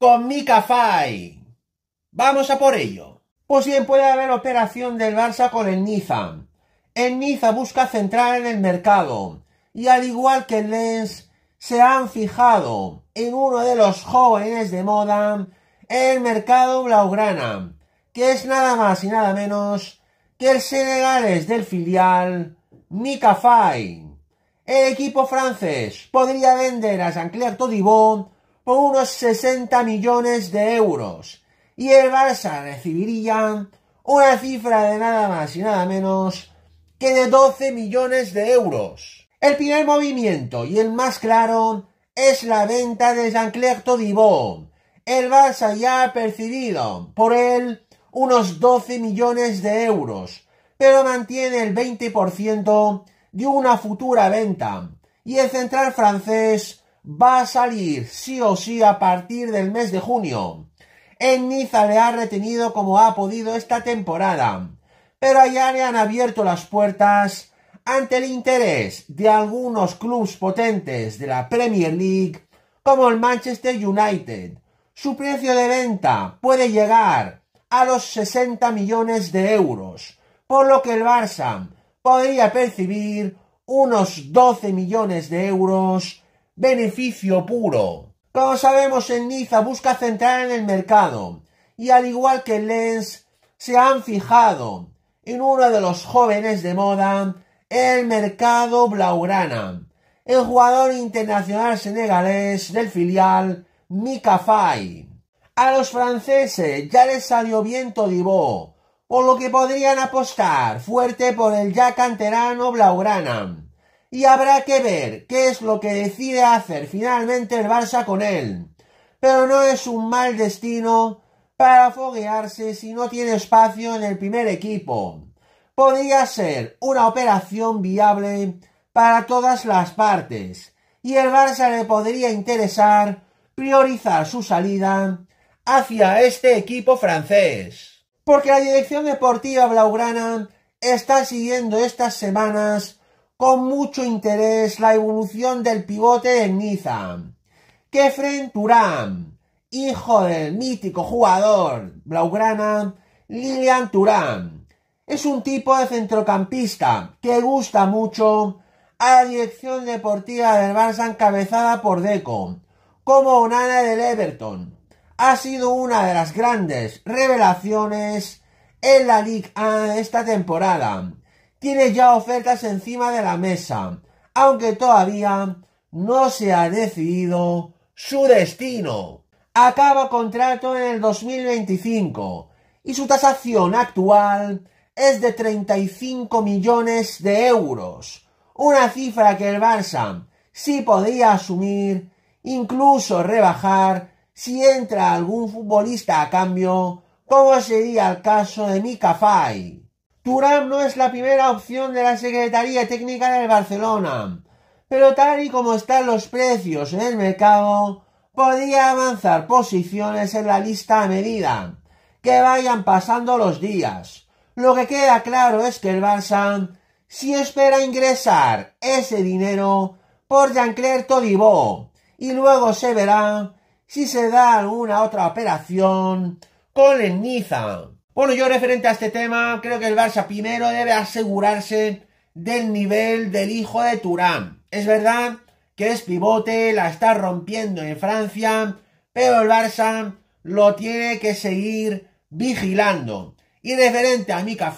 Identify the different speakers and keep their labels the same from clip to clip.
Speaker 1: con Mika Vamos a por ello. Pues bien, puede haber operación del Barça con el Niza. El Niza busca centrar en el mercado. Y al igual que el Lens, se han fijado en uno de los jóvenes de moda, el mercado blaugrana, que es nada más y nada menos que el senegalés del filial Mika El equipo francés podría vender a Jean-Claire Todibon unos 60 millones de euros. Y el Barça recibiría una cifra de nada más y nada menos que de 12 millones de euros. El primer movimiento y el más claro es la venta de Jean-Claire Todibó. El Barça ya ha percibido por él unos 12 millones de euros, pero mantiene el 20% de una futura venta. Y el central francés va a salir sí o sí a partir del mes de junio. En Niza le ha retenido como ha podido esta temporada, pero allá le han abierto las puertas ante el interés de algunos clubes potentes de la Premier League como el Manchester United. Su precio de venta puede llegar a los 60 millones de euros, por lo que el Barça podría percibir unos 12 millones de euros beneficio puro. Como sabemos, el Niza busca centrar en el mercado y al igual que Lens, se han fijado en uno de los jóvenes de moda, el mercado blaugrana. El jugador internacional senegalés del filial, Mika A los franceses ya les salió bien Todibó, por lo que podrían apostar fuerte por el ya canterano blaugrana y habrá que ver qué es lo que decide hacer finalmente el Barça con él. Pero no es un mal destino para foguearse si no tiene espacio en el primer equipo. Podría ser una operación viable para todas las partes y el Barça le podría interesar priorizar su salida hacia este equipo francés. Porque la dirección deportiva blaugrana está siguiendo estas semanas con mucho interés la evolución del pivote de Niza. Kefren Turán. hijo del mítico jugador blaugrana Lilian Turán. Es un tipo de centrocampista que gusta mucho a la dirección deportiva del Barça encabezada por Deco, como Onana del Everton. Ha sido una de las grandes revelaciones en la Ligue 1 esta temporada tiene ya ofertas encima de la mesa, aunque todavía no se ha decidido su destino. Acaba contrato en el 2025 y su tasación actual es de 35 millones de euros, una cifra que el Barça sí podría asumir, incluso rebajar si entra algún futbolista a cambio, como sería el caso de Mika Fai. Turán no es la primera opción de la Secretaría Técnica del Barcelona, pero tal y como están los precios en el mercado, podría avanzar posiciones en la lista a medida que vayan pasando los días. Lo que queda claro es que el Barça sí espera ingresar ese dinero por Jean-Claire Todibó y luego se verá si se da alguna otra operación con el Niza. Bueno, yo referente a este tema, creo que el Barça primero debe asegurarse del nivel del hijo de Turán. Es verdad que es pivote, la está rompiendo en Francia, pero el Barça lo tiene que seguir vigilando. Y referente a Mika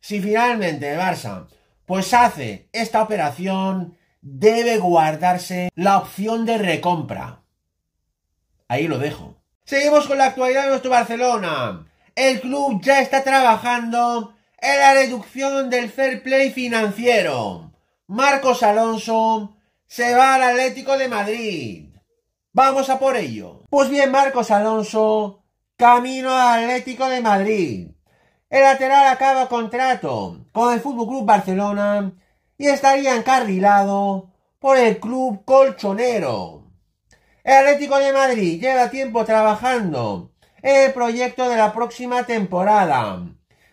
Speaker 1: si finalmente el Barça pues hace esta operación, debe guardarse la opción de recompra. Ahí lo dejo. Seguimos con la actualidad de nuestro Barcelona el club ya está trabajando en la reducción del fair play financiero. Marcos Alonso se va al Atlético de Madrid. Vamos a por ello. Pues bien, Marcos Alonso, camino al Atlético de Madrid. El lateral acaba contrato con el FC Club Barcelona y estaría encarrilado por el club colchonero. El Atlético de Madrid lleva tiempo trabajando el proyecto de la próxima temporada.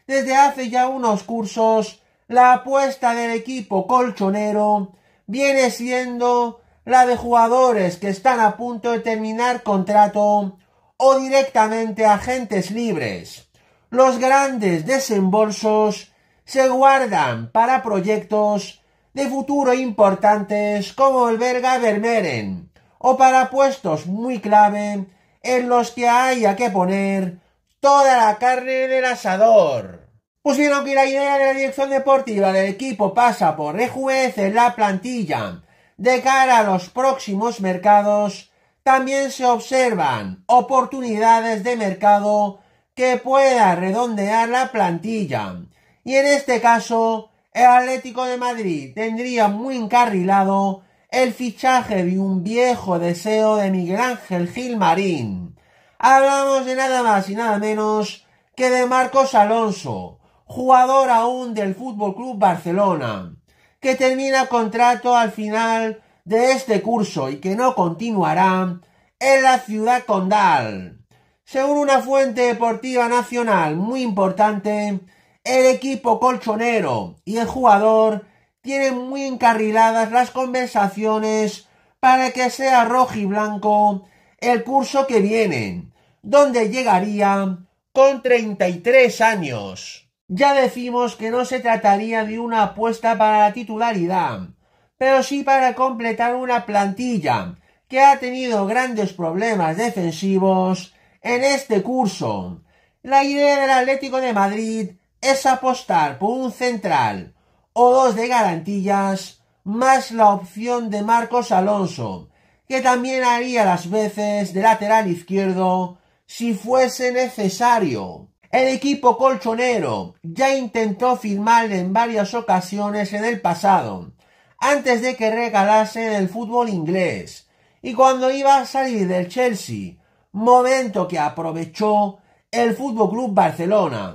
Speaker 1: Desde hace ya unos cursos, la apuesta del equipo colchonero viene siendo la de jugadores que están a punto de terminar contrato o directamente agentes libres. Los grandes desembolsos se guardan para proyectos de futuro importantes como el Berga Vermeeren o para puestos muy clave en los que haya que poner toda la carne del asador. Pues bien, que la idea de la dirección deportiva del equipo pasa por rejuvenecer la plantilla de cara a los próximos mercados, también se observan oportunidades de mercado que pueda redondear la plantilla. Y en este caso, el Atlético de Madrid tendría muy encarrilado el fichaje de un viejo deseo de Miguel Ángel Marín. Hablamos de nada más y nada menos que de Marcos Alonso, jugador aún del Fútbol Club Barcelona, que termina contrato al final de este curso y que no continuará en la ciudad condal. Según una fuente deportiva nacional muy importante, el equipo colchonero y el jugador tienen muy encarriladas las conversaciones para que sea rojo y blanco el curso que viene, donde llegaría con 33 años. Ya decimos que no se trataría de una apuesta para la titularidad, pero sí para completar una plantilla que ha tenido grandes problemas defensivos en este curso. La idea del Atlético de Madrid es apostar por un central o dos de garantías, más la opción de Marcos Alonso, que también haría las veces de lateral izquierdo si fuese necesario. El equipo colchonero ya intentó firmarle en varias ocasiones en el pasado, antes de que regalase el fútbol inglés, y cuando iba a salir del Chelsea, momento que aprovechó el Fútbol Club Barcelona,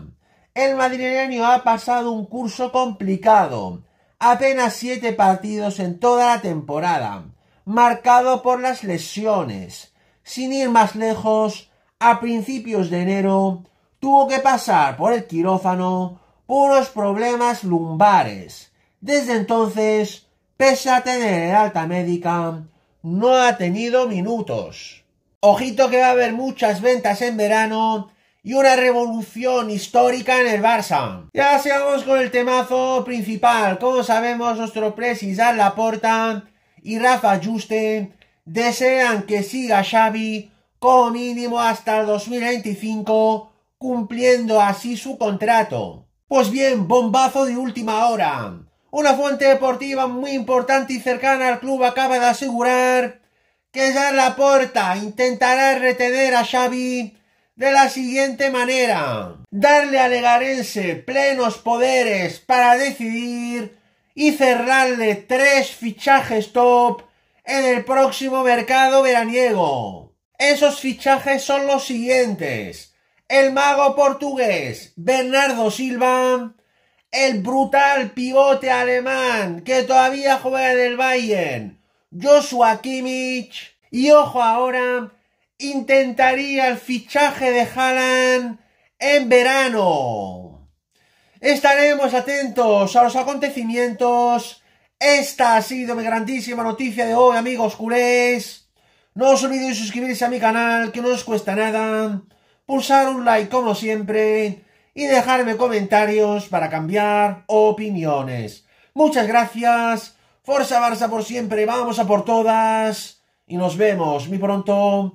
Speaker 1: el madrileño ha pasado un curso complicado. Apenas siete partidos en toda la temporada, marcado por las lesiones. Sin ir más lejos, a principios de enero tuvo que pasar por el quirófano por unos problemas lumbares. Desde entonces, pese a tener el alta médica, no ha tenido minutos. Ojito que va a haber muchas ventas en verano y una revolución histórica en el Barça. Ya seamos con el temazo principal. Como sabemos, nuestro presidente a la porta y Rafa Juste desean que siga Xavi como mínimo hasta el 2025, cumpliendo así su contrato. Pues bien, bombazo de última hora. Una fuente deportiva muy importante y cercana al club acaba de asegurar que ya la porta intentará retener a Xavi de la siguiente manera. Darle a Legarense plenos poderes para decidir y cerrarle tres fichajes top en el próximo mercado veraniego. Esos fichajes son los siguientes. El mago portugués Bernardo Silva, el brutal pivote alemán que todavía juega en el Bayern, Joshua Kimmich, y ojo ahora intentaría el fichaje de Haaland en verano. Estaremos atentos a los acontecimientos. Esta ha sido mi grandísima noticia de hoy, amigos culés. No os olvidéis suscribirse a mi canal, que no os cuesta nada. Pulsar un like como siempre y dejarme comentarios para cambiar opiniones. Muchas gracias. Forza Barça por siempre. Vamos a por todas. Y nos vemos muy pronto